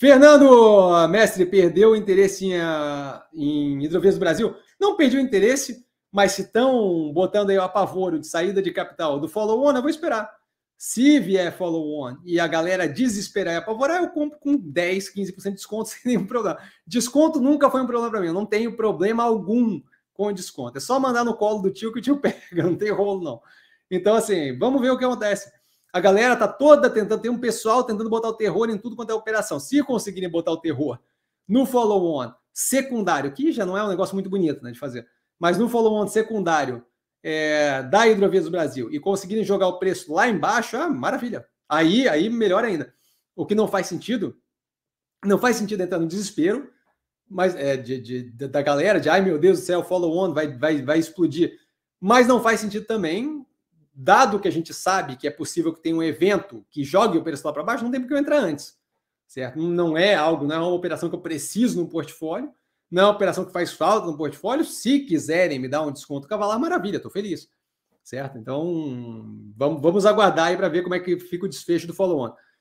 Fernando, mestre, perdeu o interesse em, ah, em Hidrovias do Brasil? Não perdi o interesse, mas se estão botando aí o apavoro de saída de capital do follow-on, eu vou esperar. Se vier follow-on e a galera desesperar e apavorar, eu compro com 10, 15% de desconto sem nenhum problema. Desconto nunca foi um problema para mim. Eu não tenho problema algum com desconto. É só mandar no colo do tio que o tio pega, não tem rolo não. Então, assim, vamos ver o que acontece. A galera tá toda tentando, tem um pessoal tentando botar o terror em tudo quanto é operação. Se conseguirem botar o terror no follow-on secundário, que já não é um negócio muito bonito né, de fazer, mas no follow-on secundário é, da Hidrovias do Brasil e conseguirem jogar o preço lá embaixo, ah, maravilha. Aí, aí melhor ainda. O que não faz sentido, não faz sentido entrar no desespero, mas é, de, de, da galera de ai meu Deus do céu, follow on vai, vai, vai explodir. Mas não faz sentido também dado que a gente sabe que é possível que tenha um evento que jogue o preço lá para baixo, não tem porque eu entrar antes, certo? Não é algo, não é uma operação que eu preciso no portfólio, não é uma operação que faz falta no portfólio. Se quiserem me dar um desconto cavalar, maravilha, estou feliz, certo? Então, vamos, vamos aguardar aí para ver como é que fica o desfecho do follow-on.